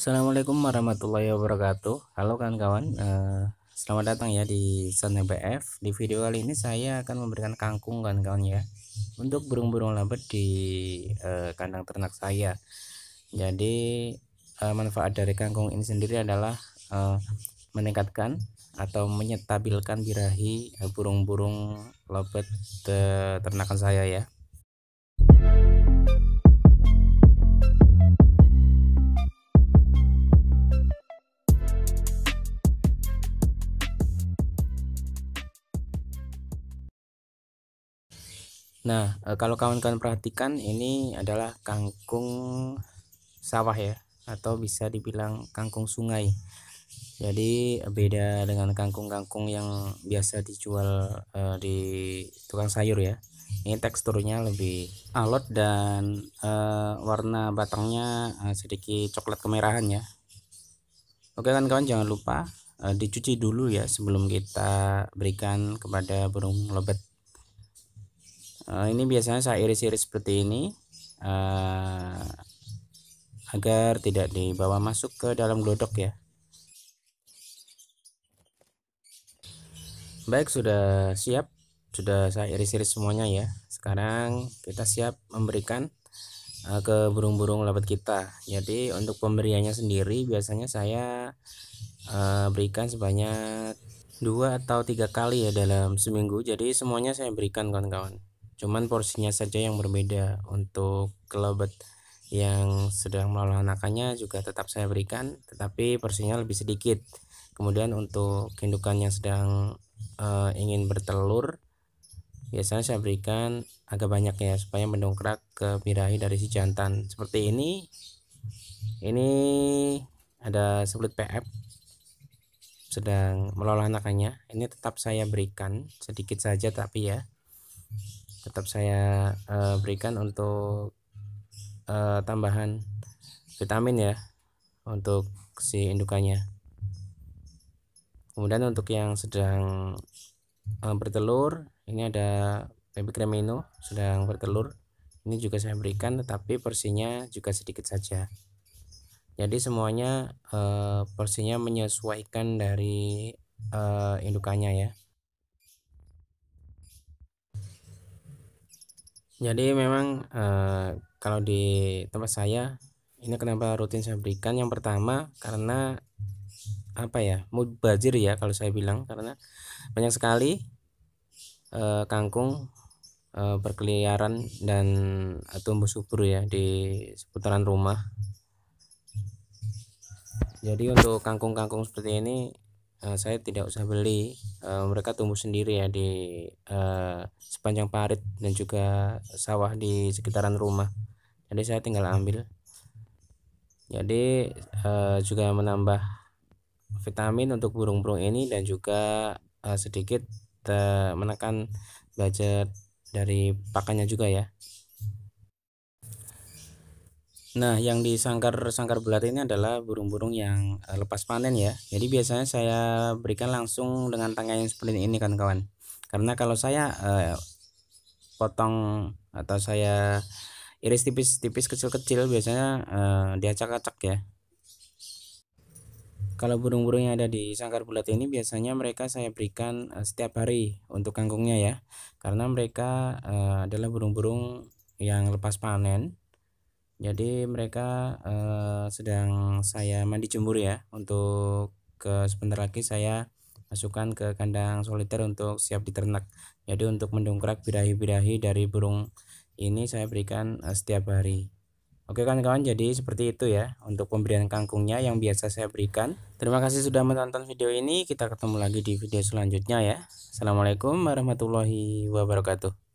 Assalamualaikum warahmatullahi wabarakatuh Halo kawan-kawan eh, Selamat datang ya di channel BF Di video kali ini saya akan memberikan kangkung kawan-kawan ya Untuk burung-burung lambat di eh, kandang ternak saya Jadi eh, manfaat dari kangkung ini sendiri adalah Meningkatkan atau menyetabilkan birahi burung-burung lebet ternakan saya ya Nah, eh, kalau kawan-kawan perhatikan ini adalah kangkung sawah ya atau bisa dibilang kangkung sungai. Jadi beda dengan kangkung-kangkung yang biasa dijual uh, di tukang sayur ya. Ini teksturnya lebih alot dan uh, warna batangnya uh, sedikit coklat kemerahan ya. Oke kawan-kawan jangan lupa dicuci dulu ya sebelum kita berikan kepada burung lebet uh, ini biasanya saya iris-iris seperti ini uh, agar tidak dibawa masuk ke dalam glodok ya baik sudah siap sudah saya iris-iris semuanya ya sekarang kita siap memberikan uh, ke burung-burung labat kita jadi untuk pemberiannya sendiri biasanya saya uh, berikan sebanyak dua atau tiga kali ya dalam seminggu jadi semuanya saya berikan kawan-kawan cuman porsinya saja yang berbeda untuk kelebet yang sedang melalui anakannya juga tetap saya berikan tetapi porsinya lebih sedikit kemudian untuk indukan yang sedang e, ingin bertelur biasanya saya berikan agak banyak ya supaya mendongkrak ke birahi dari si jantan seperti ini ini ada sebelit PF sedang melolah anakannya ini tetap saya berikan sedikit saja tapi ya tetap saya uh, berikan untuk uh, tambahan vitamin ya untuk si indukannya kemudian untuk yang sedang uh, bertelur ini ada baby cremino sedang bertelur ini juga saya berikan tetapi porsinya juga sedikit saja jadi semuanya uh, porsinya menyesuaikan dari uh, indukannya ya jadi memang eh, kalau di tempat saya ini kenapa rutin saya berikan yang pertama karena apa ya bajir ya kalau saya bilang karena banyak sekali eh, kangkung eh, berkeliaran dan tumbuh subur ya di seputaran rumah jadi untuk kangkung-kangkung seperti ini Eh, saya tidak usah beli uh, mereka tumbuh sendiri ya di uh, sepanjang parit dan juga sawah di sekitaran rumah jadi saya tinggal ambil jadi uh, juga menambah vitamin untuk burung-burung ini dan juga uh, sedikit uh, menekan budget dari pakannya juga ya Nah, yang di sangkar-sangkar belati ini adalah burung-burung yang eh, lepas panen ya. Jadi biasanya saya berikan langsung dengan tangga yang seperti ini kan kawan. Karena kalau saya uh, potong atau saya iris tipis-tipis kecil-kecil biasanya uh, diacak-acak ya. Kalau burung-burung yang ada di sangkar bulat ini biasanya mereka saya berikan uh, setiap hari untuk kangkungnya ya. Karena mereka uh, adalah burung-burung yang lepas panen jadi mereka uh, sedang saya mandi jemur ya untuk ke sebentar lagi saya masukkan ke kandang soliter untuk siap diternak jadi untuk mendongkrak birahi-birahi dari burung ini saya berikan uh, setiap hari Oke kawan-kawan jadi seperti itu ya untuk pemberian kangkungnya yang biasa saya berikan. Terima kasih sudah menonton video ini kita ketemu lagi di video selanjutnya ya. Assalamualaikum warahmatullahi wabarakatuh.